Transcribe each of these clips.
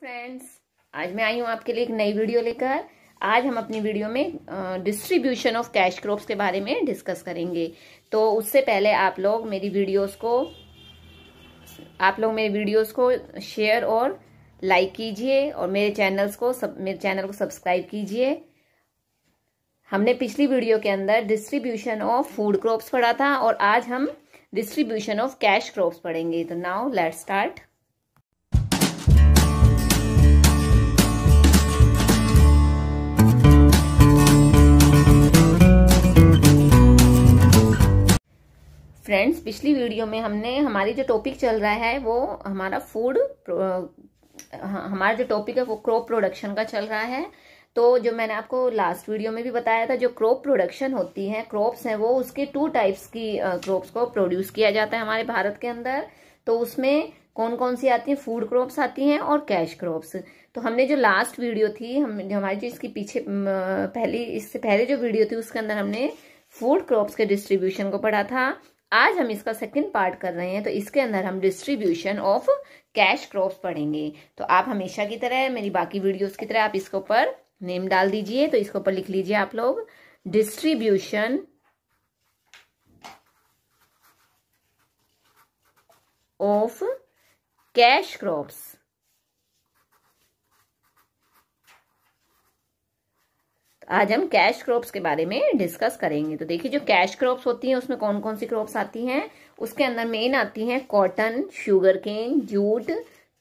friends आज मैं आई हूँ आपके लिए एक नई वीडियो लेकर आज हम अपनी वीडियो में डिस्ट्रीब्यूशन ऑफ कैश क्रॉप्स के बारे में डिस्कस करेंगे तो उससे पहले आप लोग मेरी वीडियोस को आप लोग मेरी वीडियोस को शेयर और लाइक कीजिए और मेरे चैनल्स को सब मेरे चैनल को सब्सक्राइब कीजिए हमने पिछली वीडियो के अंदर डिस्ट्रीब्यूशन ऑफ फूड क्रॉप्स पढ़ा था और आज हम डिस्ट्रीब्यूशन ऑफ कैश क्रॉप्स पढ़ेंगे तो नाउ लेट स्टार्ट फ्रेंड्स पिछली वीडियो में हमने हमारी जो टॉपिक चल रहा है वो हमारा फूड हमारा जो टॉपिक है वो क्रॉप प्रोडक्शन का चल रहा है तो जो मैंने आपको लास्ट वीडियो में भी बताया था जो क्रॉप प्रोडक्शन होती है क्रॉप्स हैं वो उसके टू टाइप्स की क्रॉप्स को प्रोड्यूस किया जाता है हमारे भारत के अंदर तो उसमें कौन कौन सी आती है फूड क्रॉप्स आती हैं और कैश क्रॉप्स तो हमने जो लास्ट वीडियो थी हम हमारी जो इसकी पीछे पहली इससे पहले जो वीडियो थी उसके अंदर हमने फूड क्रॉप्स के डिस्ट्रीब्यूशन को पढ़ा था आज हम इसका सेकंड पार्ट कर रहे हैं तो इसके अंदर हम डिस्ट्रीब्यूशन ऑफ कैश क्रॉप्स पढ़ेंगे तो आप हमेशा की तरह मेरी बाकी वीडियोस की तरह आप इसके ऊपर नेम डाल दीजिए तो इसके ऊपर लिख लीजिए आप लोग डिस्ट्रीब्यूशन ऑफ कैश क्रॉप्स आज हम कैश क्रॉप्स के बारे में डिस्कस करेंगे तो देखिए जो कैश क्रॉप्स होती हैं उसमें कौन कौन सी क्रॉप्स आती हैं उसके अंदर मेन आती हैं cotton sugar cane jute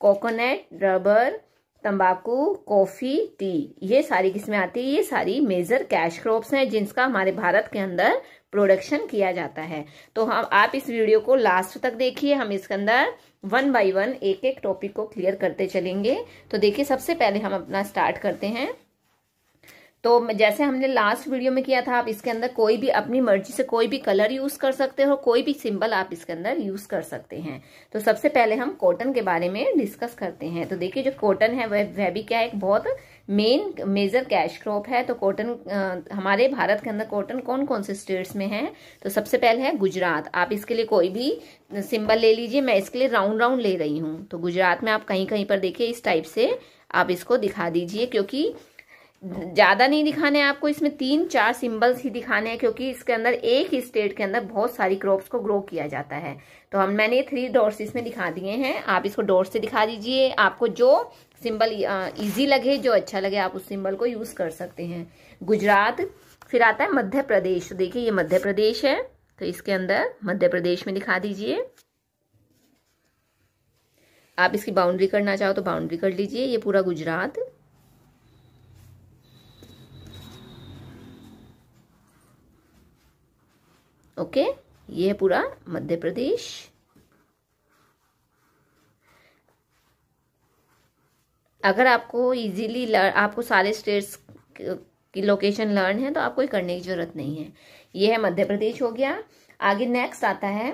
coconut rubber तंबाकू कॉफी टी ये सारी किस्में आती है ये सारी मेजर कैश क्रॉप्स हैं जिनका हमारे भारत के अंदर प्रोडक्शन किया जाता है तो हम आप इस वीडियो को लास्ट तक देखिए हम इसके अंदर वन बाय वन एक एक टॉपिक को क्लियर करते चलेंगे तो देखिए सबसे पहले हम अपना स्टार्ट करते हैं तो जैसे हमने लास्ट वीडियो में किया था आप इसके अंदर कोई भी अपनी मर्जी से कोई भी कलर यूज कर सकते हो कोई भी सिंबल आप इसके अंदर यूज कर सकते हैं तो सबसे पहले हम कॉटन के बारे में डिस्कस करते हैं तो देखिए जो कॉटन है वह वह भी क्या है एक बहुत मेन मेजर कैश क्रॉप है तो कॉटन हमारे भारत के अंदर कॉटन कौन कौन से स्टेट्स में है तो सबसे पहले है गुजरात आप इसके लिए कोई भी सिंबल ले लीजिए मैं इसके लिए राउंड राउंड ले रही हूँ तो गुजरात में आप कहीं कहीं पर देखिए इस टाइप से आप इसको दिखा दीजिए क्योंकि ज़्यादा नहीं दिखाने हैं आपको इसमें तीन चार सिंबल्स ही दिखाने हैं क्योंकि इसके अंदर एक ही स्टेट के अंदर बहुत सारी क्रॉप्स को ग्रो किया जाता है तो हम मैंने थ्री डोर्स इसमें दिखा दिए हैं आप इसको डोर से दिखा दीजिए आपको जो सिंबल इजी लगे जो अच्छा लगे आप उस सिंबल को यूज़ कर सकते हैं गुजरात फिर आता है मध्य प्रदेश तो देखिए ये मध्य प्रदेश है तो इसके अंदर मध्य प्रदेश में दिखा दीजिए आप इसकी बाउंड्री करना चाहो तो बाउंड्री कर लीजिए ये पूरा गुजरात ओके ये पूरा मध्य प्रदेश अगर आपको इजीली आपको सारे स्टेट्स की लोकेशन लर्न है तो आपको करने की जरूरत नहीं है ये है मध्य प्रदेश हो गया आगे नेक्स्ट आता है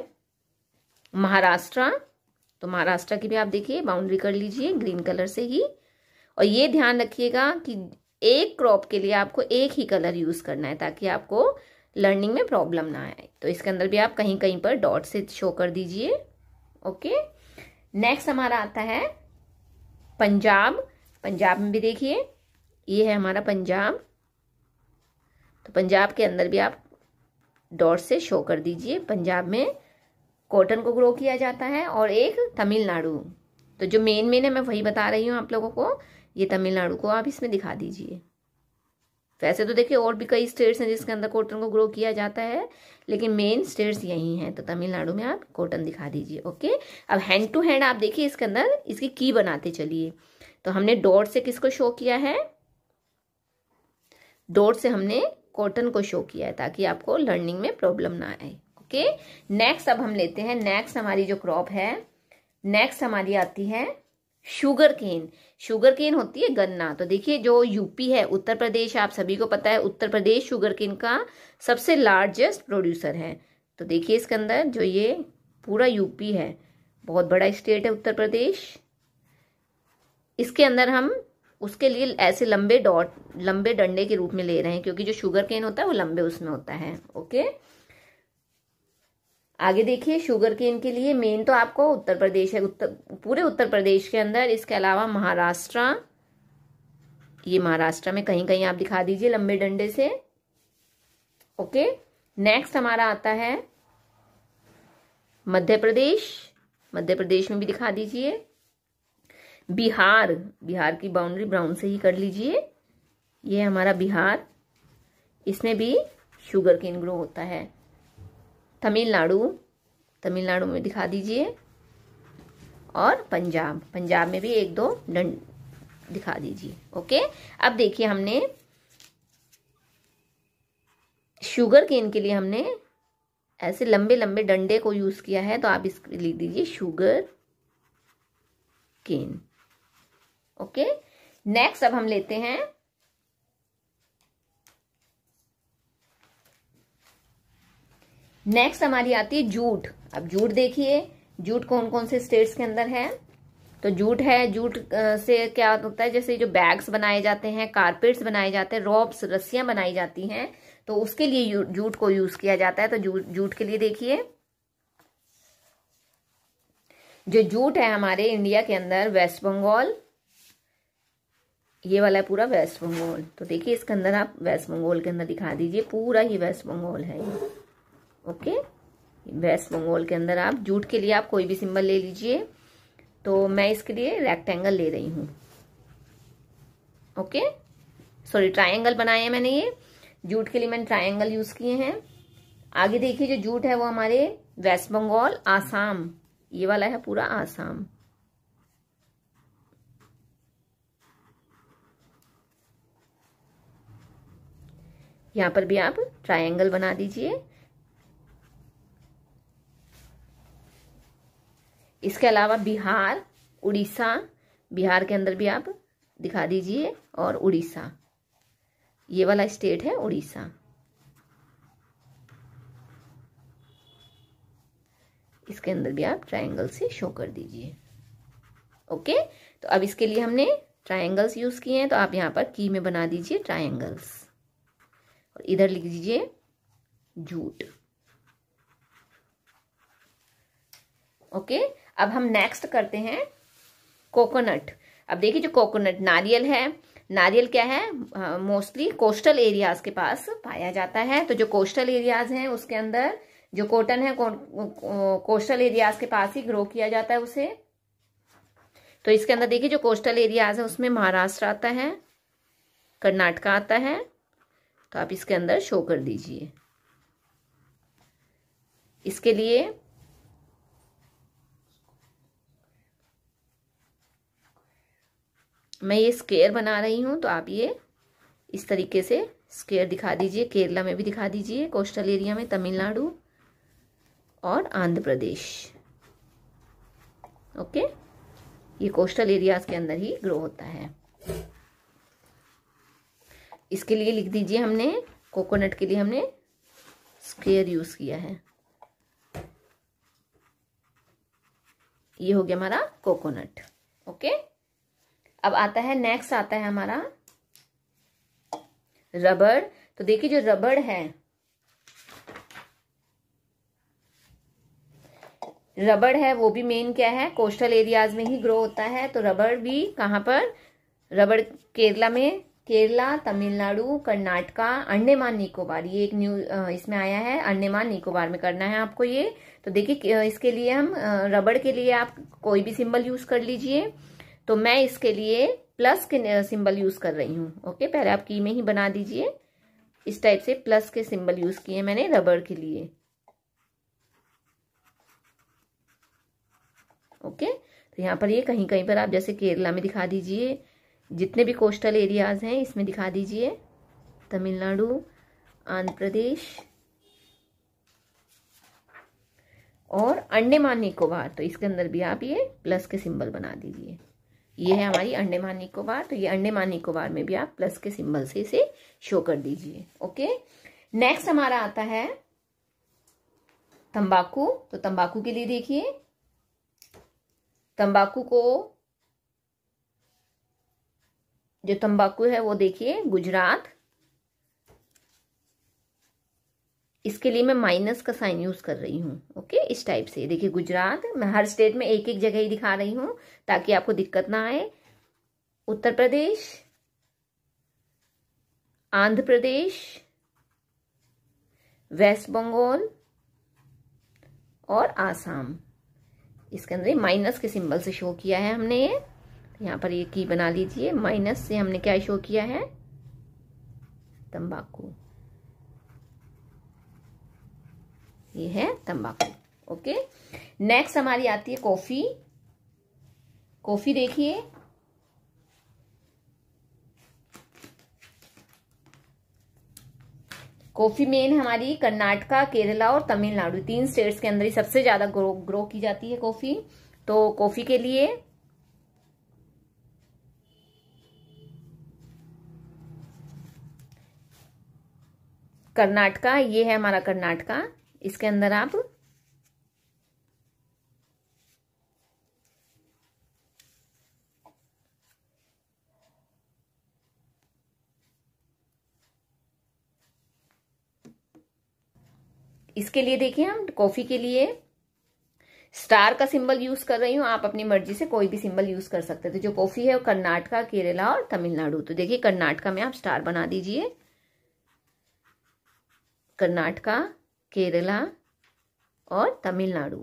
महाराष्ट्र तो महाराष्ट्र की भी आप देखिए बाउंड्री कर लीजिए ग्रीन कलर से ही और ये ध्यान रखिएगा कि एक क्रॉप के लिए आपको एक ही कलर यूज करना है ताकि आपको लर्निंग में प्रॉब्लम ना आए तो इसके अंदर भी आप कहीं कहीं पर डॉट से शो कर दीजिए ओके नेक्स्ट हमारा आता है पंजाब पंजाब में भी देखिए ये है हमारा पंजाब तो पंजाब के अंदर भी आप डॉट से शो कर दीजिए पंजाब में कॉटन को ग्रो किया जाता है और एक तमिलनाडु तो जो मेन मेन है मैं वही बता रही हूँ आप लोगों को ये तमिलनाडु को आप इसमें दिखा दीजिए वैसे तो देखिए और भी कई स्टेट्स हैं जिसके अंदर कॉटन को ग्रो किया जाता है लेकिन मेन स्टेट्स यही हैं तो तमिलनाडु में आप कॉटन दिखा दीजिए ओके अब हैंड टू हैंड आप देखिए इसके अंदर इसकी की बनाते चलिए तो हमने डॉट से किसको शो किया है डॉट से हमने कॉटन को शो किया है ताकि आपको लर्निंग में प्रॉब्लम ना आए ओके नेक्स्ट अब हम लेते हैं नेक्स्ट हमारी जो क्रॉप है नेक्स्ट हमारी आती है शुगर केन शुगर केन होती है गन्ना तो देखिए जो यूपी है उत्तर प्रदेश आप सभी को पता है उत्तर प्रदेश शुगर केन का सबसे लार्जेस्ट प्रोड्यूसर है तो देखिए इसके अंदर जो ये पूरा यूपी है बहुत बड़ा स्टेट है उत्तर प्रदेश इसके अंदर हम उसके लिए ऐसे लंबे डॉट लंबे डंडे के रूप में ले रहे हैं क्योंकि जो शुगर केन होता है वो लंबे उसमें होता है ओके आगे देखिए शुगर केन के लिए मेन तो आपको उत्तर प्रदेश है उत्तर पूरे उत्तर प्रदेश के अंदर इसके अलावा महाराष्ट्र ये महाराष्ट्र में कहीं कहीं आप दिखा दीजिए लंबे डंडे से ओके नेक्स्ट हमारा आता है मध्य प्रदेश मध्य प्रदेश में भी दिखा दीजिए बिहार बिहार की बाउंड्री ब्राउन से ही कर लीजिए ये हमारा बिहार इसमें भी शुगर केन ग्रो होता है तमिलनाडु तमिलनाडु में दिखा दीजिए और पंजाब पंजाब में भी एक दो डंड दिखा दीजिए ओके अब देखिए हमने शुगर केन के लिए हमने ऐसे लंबे लंबे डंडे को यूज़ किया है तो आप इस लिख दीजिए शुगर केन ओके नेक्स्ट अब हम लेते हैं नेक्स्ट हमारी आती है जूट अब जूट देखिए जूट कौन कौन से स्टेट्स के अंदर है तो जूट है जूट से क्या होता है जैसे जो बैग्स बनाए जाते हैं कारपेट्स बनाए जाते हैं रॉब्स रस्सियां बनाई जाती हैं तो उसके लिए जूट को यूज किया जाता है तो जूट जूट के लिए देखिए जो जूट है हमारे इंडिया के अंदर वेस्ट बंगाल ये वाला है पूरा वेस्ट बंगाल तो देखिए इसके अंदर आप वेस्ट बंगाल के अंदर दिखा दीजिए पूरा ही वेस्ट बंगाल है ये ओके वेस्ट बंगाल के अंदर आप जूट के लिए आप कोई भी सिंबल ले लीजिए तो मैं इसके लिए रेक्टेंगल ले रही हूं ओके सॉरी ट्रायंगल बनाए हैं मैंने ये जूट के लिए मैंने ट्रायंगल यूज़ किए हैं आगे देखिए जो जूट है वो हमारे वेस्ट बंगाल आसाम ये वाला है पूरा आसाम यहां पर भी आप ट्रायंगल बना दीजिए इसके अलावा बिहार उड़ीसा बिहार के अंदर भी आप दिखा दीजिए और उड़ीसा ये वाला स्टेट है उड़ीसा इसके अंदर भी आप ट्रायंगल से शो कर दीजिए ओके तो अब इसके लिए हमने ट्रायंगल्स यूज़ किए हैं तो आप यहां पर की में बना दीजिए ट्रायंगल्स और इधर लिख दीजिए जूट ओके अब हम नेक्स्ट करते हैं कोकोनट अब देखिए जो कोकोनट नारियल है नारियल क्या है मोस्टली कोस्टल एरियाज के पास पाया जाता है तो जो कोस्टल एरियाज हैं उसके अंदर जो कॉटन है कोस्टल एरियाज के पास ही ग्रो किया जाता है उसे तो इसके अंदर देखिए जो कोस्टल एरियाज है उसमें महाराष्ट्र आता है कर्नाटका आता है तो आप इसके अंदर शो कर दीजिए इसके लिए मैं ये स्केयर बना रही हूँ तो आप ये इस तरीके से स्केयर दिखा दीजिए केरला में भी दिखा दीजिए कोस्टल एरिया में तमिलनाडु और आंध्र प्रदेश ओके ये कोस्टल एरियाज के अंदर ही ग्रो होता है इसके लिए लिख दीजिए हमने कोकोनट के लिए हमने स्क्वेयर यूज़ किया है ये हो गया हमारा कोकोनट ओके अब आता है नेक्स्ट आता है हमारा रबड़ तो देखिए जो रबड़ है रबड़ है वो भी मेन क्या है कोस्टल एरियाज में ही ग्रो होता है तो रबड़ भी कहां पर रबड़ केरला में केरला तमिलनाडु कर्नाटका अंडेमान निकोबार ये एक न्यू इसमें आया है अंडेमान निकोबार में करना है आपको ये तो देखिए इसके लिए हम रबड़ के लिए आप कोई भी सिंबल यूज कर लीजिए तो मैं इसके लिए प्लस के सिंबल यूज़ कर रही हूँ ओके पहले आप की में ही बना दीजिए इस टाइप से प्लस के सिंबल यूज़ किए मैंने रबड़ के लिए ओके तो यहाँ पर ये कहीं कहीं पर आप जैसे केरला में दिखा दीजिए जितने भी कोस्टल एरियाज हैं इसमें दिखा दीजिए तमिलनाडु आंध्र प्रदेश और अंडेमान निकोबार तो इसके अंदर भी आप ये प्लस के सिंबल बना दीजिए ये है हमारी अंडेमान निकोबार तो ये अंडेमान निकोबार में भी आप प्लस के सिंबल से इसे शो कर दीजिए ओके नेक्स्ट हमारा आता है तंबाकू तो तंबाकू के लिए देखिए तंबाकू को जो तंबाकू है वो देखिए गुजरात इसके लिए मैं माइनस का साइन यूज कर रही हूँ ओके इस टाइप से देखिए गुजरात मैं हर स्टेट में एक एक जगह ही दिखा रही हूँ ताकि आपको दिक्कत ना आए उत्तर प्रदेश आंध्र प्रदेश वेस्ट बंगाल और आसाम इसके अंदर माइनस के सिंबल से शो किया है हमने ये यहाँ पर ये की बना लीजिए माइनस से हमने क्या शो किया है तंबाकू ये है तंबाकू ओके नेक्स्ट हमारी आती है कॉफी कॉफी देखिए कॉफी मेन हमारी कर्नाटका केरला और तमिलनाडु तीन स्टेट्स के अंदर ही सबसे ज्यादा ग्रो ग्रो की जाती है कॉफी तो कॉफी के लिए कर्नाटका ये है हमारा कर्नाटका इसके अंदर आप इसके लिए देखिए हम कॉफी के लिए स्टार का सिंबल यूज कर रही हूं आप अपनी मर्जी से कोई भी सिंबल यूज कर सकते थे तो जो कॉफी है वो कर्नाटका केरला और तमिलनाडु तो देखिए कर्नाटका में आप स्टार बना दीजिए कर्नाटका केरला और तमिलनाडु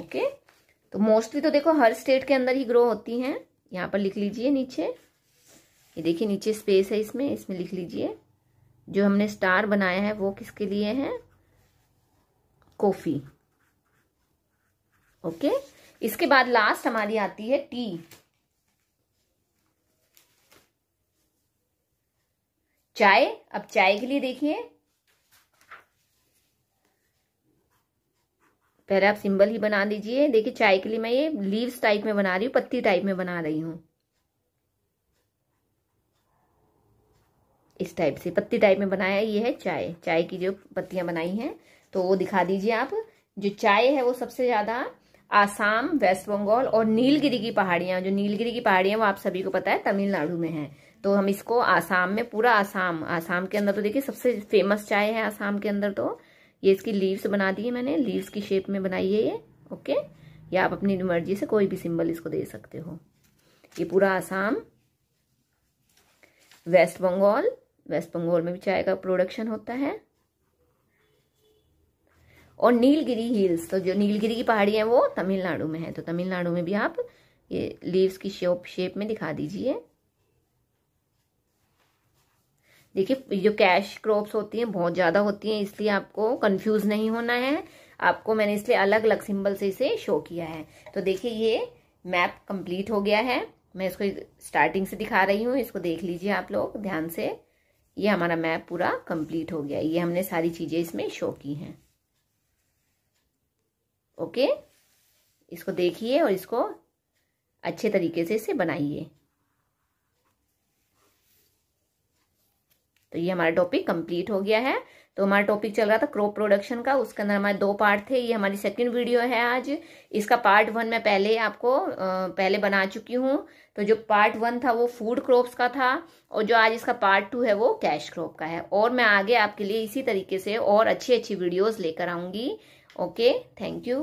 ओके तो मोस्टली तो देखो हर स्टेट के अंदर ही ग्रो होती हैं यहाँ पर लिख लीजिए नीचे ये देखिए नीचे स्पेस है इसमें इसमें लिख लीजिए जो हमने स्टार बनाया है वो किसके लिए है कॉफ़ी ओके इसके बाद लास्ट हमारी आती है टी चाय अब चाय के लिए देखिए पहले आप सिंबल ही बना दीजिए देखिए चाय के लिए मैं ये लीव्स टाइप में बना रही हूँ पत्ती टाइप में बना रही हूँ इस टाइप से पत्ती टाइप में बनाया ये है चाय चाय की जो पत्तियां बनाई हैं तो वो दिखा दीजिए आप जो चाय है वो सबसे ज़्यादा आसाम वेस्ट बंगाल और नीलगिरी की पहाड़ियां जो नीलगिरी की पहाड़ियां वो आप सभी को पता है तमिलनाडु में है तो हम इसको आसाम में पूरा आसाम आसाम के अंदर तो देखिए सबसे फेमस चाय है आसाम के अंदर तो ये इसकी लीव्स बना दी है मैंने लीव्स की शेप में बनाई है ये ओके या आप अपनी मर्जी से कोई भी सिंबल इसको दे सकते हो ये पूरा Assam West Bengal West Bengal में भी चाय का प्रोडक्शन होता है और नीलगिरी हिल्स तो जो नीलगिरी की पहाड़ी है वो तमिलनाडु में है तो तमिलनाडु में भी आप ये लीव्स की शेप शेप में दिखा दीजिए देखिए जो कैश क्रॉप्स होती हैं बहुत ज़्यादा होती हैं इसलिए आपको कंफ्यूज नहीं होना है आपको मैंने इसलिए अलग अलग सिंबल से इसे शो किया है तो देखिए ये मैप कंप्लीट हो गया है मैं इसको स्टार्टिंग से दिखा रही हूँ इसको देख लीजिए आप लोग ध्यान से ये हमारा मैप पूरा कंप्लीट हो गया ये हमने सारी चीज़ें इसमें शो की हैं ओके इसको देखिए और इसको अच्छे तरीके से इसे बनाइए तो ये हमारा टॉपिक कंप्लीट हो गया है तो हमारा टॉपिक चल रहा था क्रॉप प्रोडक्शन का उसके अंदर हमारे दो पार्ट थे ये हमारी सेकंड वीडियो है आज इसका पार्ट वन मैं पहले आपको पहले बना चुकी हूँ तो जो पार्ट वन था वो फूड क्रॉप्स का था और जो आज इसका पार्ट टू है वो कैश क्रॉप का है और मैं आगे आपके लिए इसी तरीके से और अच्छी अच्छी वीडियोज़ लेकर आऊंगी ओके थैंक यू